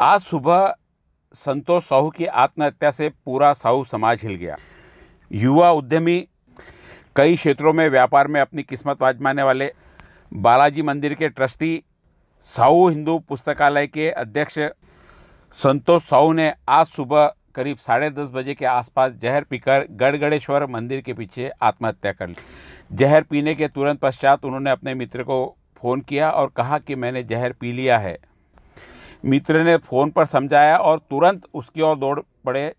आज सुबह संतोष साहू की आत्महत्या से पूरा साहू समाज हिल गया युवा उद्यमी कई क्षेत्रों में व्यापार में अपनी किस्मत आजमाने वाले बालाजी मंदिर के ट्रस्टी साहू हिंदू पुस्तकालय के अध्यक्ष संतोष साहू ने आज सुबह करीब साढ़े दस बजे के आसपास जहर पीकर गढ़गढ़ेश्वर मंदिर के पीछे आत्महत्या कर ली जहर पीने के तुरंत पश्चात उन्होंने अपने मित्र को फ़ोन किया और कहा कि मैंने जहर पी लिया है मित्र ने फ़ोन पर समझाया और तुरंत उसकी ओर दौड़ पड़े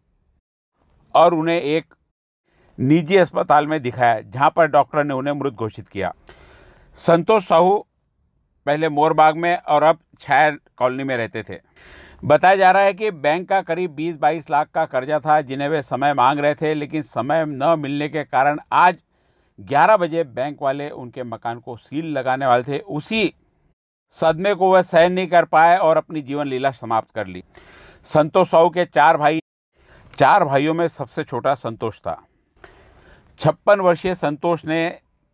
और उन्हें एक निजी अस्पताल में दिखाया जहां पर डॉक्टर ने उन्हें मृत घोषित किया संतोष साहू पहले मोरबाग में और अब छाया कॉलोनी में रहते थे बताया जा रहा है कि बैंक का करीब 20-22 लाख का कर्जा था जिन्हें वे समय मांग रहे थे लेकिन समय न मिलने के कारण आज 11 बजे बैंक वाले उनके मकान को सील लगाने वाले थे उसी सदमे को वह सहन नहीं कर पाए और अपनी जीवन लीला समाप्त कर ली संतोष साहू के चार भाई चार भाइयों में सबसे छोटा संतोष था छप्पन वर्षीय संतोष ने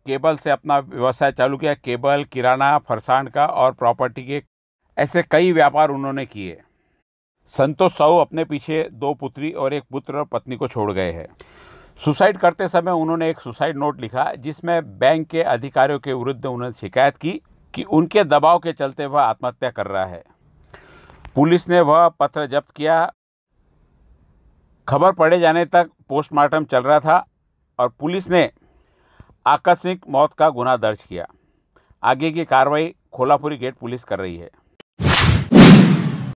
केबल से अपना व्यवसाय चालू किया केबल किराना फरसान का और प्रॉपर्टी के ऐसे कई व्यापार उन्होंने किए संतोष साहू अपने पीछे दो पुत्री और एक पुत्र और पत्नी को छोड़ गए हैं सुसाइड करते समय उन्होंने एक सुसाइड नोट लिखा जिसमें बैंक के अधिकारियों के विरुद्ध उन्होंने शिकायत की कि उनके दबाव के चलते वह आत्महत्या कर रहा है पुलिस ने वह पत्र जब्त किया खबर पड़े जाने तक पोस्टमार्टम चल रहा था और पुलिस ने आकस्मिक मौत का गुना दर्ज किया आगे की कार्रवाई खोलापुरी गेट पुलिस कर रही है